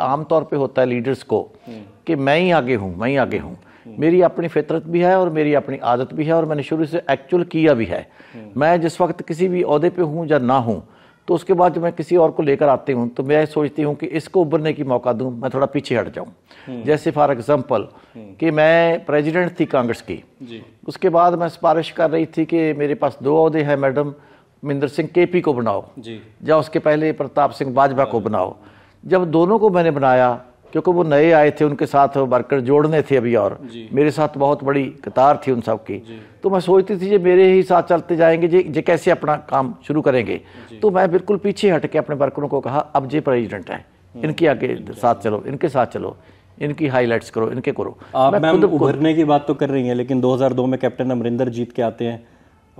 आमतौर पे होता है लीडर्स को कि मैं ही आगे हूँ मैं ही आगे हूँ मेरी अपनी फितरत भी है और मेरी अपनी आदत भी है और मैंने शुरू से एक्चुअल किया भी है मैं जिस वक्त किसी भी अहदे पे हूँ या ना हूँ तो उसके बाद जब मैं किसी और को लेकर आती हूँ तो मैं सोचती हूँ कि इसको उभरने की मौका दूँ मैं थोड़ा पीछे हट जाऊँ जैसे फॉर एग्जांपल कि मैं प्रेसिडेंट थी कांग्रेस की जी। उसके बाद मैं सिफारिश कर रही थी कि मेरे पास दो अहदे हैं मैडम मिंदर सिंह केपी को बनाओ या उसके पहले प्रताप सिंह बाजवा को बनाओ जब दोनों को मैंने बनाया क्योंकि वो नए आए थे उनके साथ वर्कर जोड़ने थे अभी और मेरे साथ बहुत बड़ी कतार थी उन सब की तो मैं सोचती थी ये मेरे ही साथ चलते जाएंगे जे ये कैसे अपना काम शुरू करेंगे तो मैं बिल्कुल पीछे हट के अपने वर्करों को कहा अब जे प्रेजिडेंट है हम्म। इनके आगे साथ चलो इनके साथ चलो इनकी हाईलाइट्स करो इनके करो आप मैम उभरने की बात तो कर रही हैं लेकिन 2002 में कैप्टन अमरिंदर जीत के आते हैं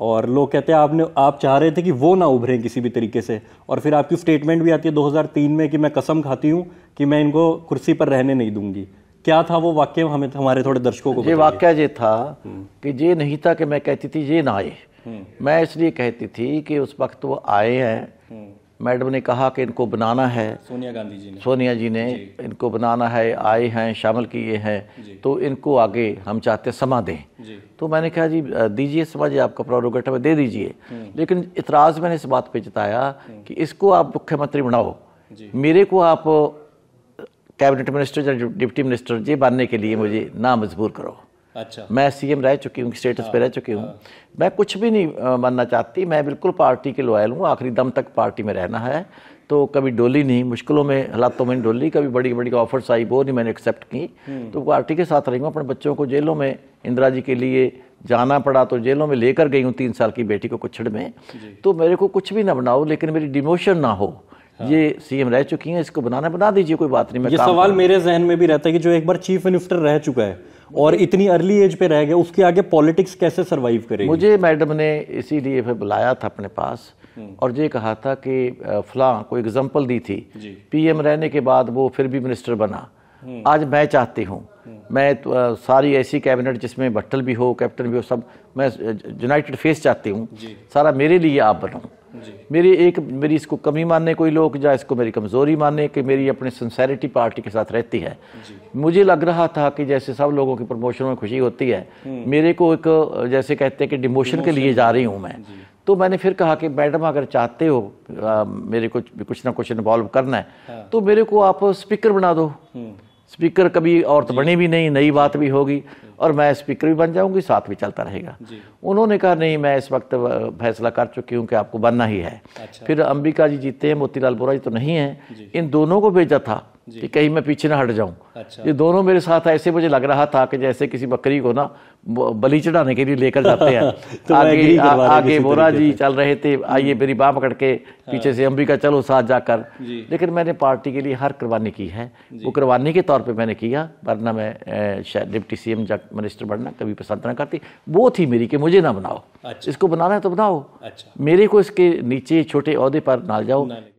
और लोग कहते हैं आपने आप चाह रहे थे कि वो ना उभरें किसी भी तरीके से और फिर आपकी स्टेटमेंट भी आती है 2003 में कि मैं कसम खाती हूँ कि मैं इनको कुर्सी पर रहने नहीं दूंगी क्या था वो वाक्य हमें हमारे थोड़े दर्शकों को ये वाक्य ये था हम्म। कि ये नहीं था कि मैं कहती थी ये ना आए हम्म। मैं इसलिए कहती थी कि उस वक्त वो आए हैं हम्म। मैडम ने कहा कि इनको बनाना है सोनिया गांधी जी ने सोनिया जी ने जी। इनको बनाना है आए हैं शामिल किए हैं तो इनको आगे हम चाहते समा दें तो मैंने कहा जी दीजिए समा जी आपका प्रोरोगेटिव दे दीजिए हम्म। लेकिन इतराज़ मैंने इस बात पे जताया हम्म। कि इसको आप मुख्यमंत्री बनाओ मेरे को आप कैबिनेट मिनिस्टर या डिप्टी मिनिस्टर जी बनने के लिए मुझे ना मजबूर करो अच्छा मैं सीएम रह चुकी हूँ स्टेटस पे रह हाँ, चुकी हूँ हाँ। मैं कुछ भी नहीं मानना चाहती मैं बिल्कुल पार्टी के लॉयल हूँ आखिरी दम तक पार्टी में रहना है तो कभी डोली नहीं मुश्किलों में हालातों में डोली कभी बड़ी बड़ी ऑफर्स आई वो नहीं मैंने एक्सेप्ट की हम्म। तो पार्टी के साथ रही हूँ अपने बच्चों को जेलों में इंदिरा जी के लिए जाना पड़ा तो जेलों में लेकर गई हूँ तीन साल की बेटी को कुछड़ में तो मेरे को कुछ भी ना बनाओ लेकिन मेरी डिमोशन ना हो हाँ। ये सीएम रह चुकी हैं इसको बनाना बना दीजिए कोई बात नहीं मैं ये सवाल मेरे जहन में भी रहता है कि जो एक बार चीफ मिनिस्टर रह चुका है और इतनी अर्ली एज पे रह गए उसके आगे पॉलिटिक्स कैसे सरवाइव करेगी मुझे मैडम ने इसीलिए फिर बुलाया था अपने पास हम्म। और ये कहा था कि फला को एग्जांपल दी थी पीएम रहने के बाद वो फिर भी मिनिस्टर बना हम्म। आज मैं चाहती हूँ हम्म। मैं तो, आ, सारी ऐसी कैबिनेट जिसमें भट्टल भी हो कैप्टन भी हो सब मैं यूनाइटेड फेस चाहती हूँ सारा मेरे लिए आप बनाऊँ मेरी एक मेरी इसको कमी मानने कोई लोग या इसको मेरी कमज़ोरी मानने कि मेरी अपने सिंसेरिटी पार्टी के साथ रहती है मुझे लग रहा था कि जैसे सब लोगों की प्रमोशन में खुशी होती है हम्म। मेरे को एक जैसे कहते हैं कि डिमोशन के लिए जा रही हूँ मैं तो मैंने फिर कहा कि मैडम अगर चाहते हो आ, मेरे को कुछ ना कुछ इन्वॉल्व करना है हाँ। तो मेरे को आप स्पीकर बना दो हम्म। स्पीकर कभी औरत बनी भी नहीं नई बात भी होगी और मैं स्पीकर भी बन जाऊंगी साथ भी चलता रहेगा उन्होंने कहा नहीं मैं इस वक्त फैसला कर चुकी हूं कि आपको बनना ही है अच्छा। फिर अंबिका जी जीते हैं मोतीलाल बोरा जी तो नहीं है इन दोनों को भेजा था कि कहीं मैं पीछे ना हट जाऊं अच्छा। ये दोनों मेरे साथ ऐसे मुझे लग रहा था कि जैसे किसी बकरी को ना बली चढ़ाने के लिए लेकर जाते हैं तो आगे आ, आगे बोरा जी चल रहे थे आइए मेरी बाँ पकड़ के हाँ। पीछे से अंबिका चलो साथ जाकर लेकिन मैंने पार्टी के लिए हर कुर्बानी की है वो कुर्बानी के तौर पर मैंने किया वरना मैं डिप्टी सी एम मिनिस्टर बनना कभी पसंद ना करती वो थी मेरी कि मुझे ना बनाओ अच्छा। इसको बनाना है तो बनाओ अच्छा। मेरे को इसके नीचे छोटे अहदे पर ना जाओ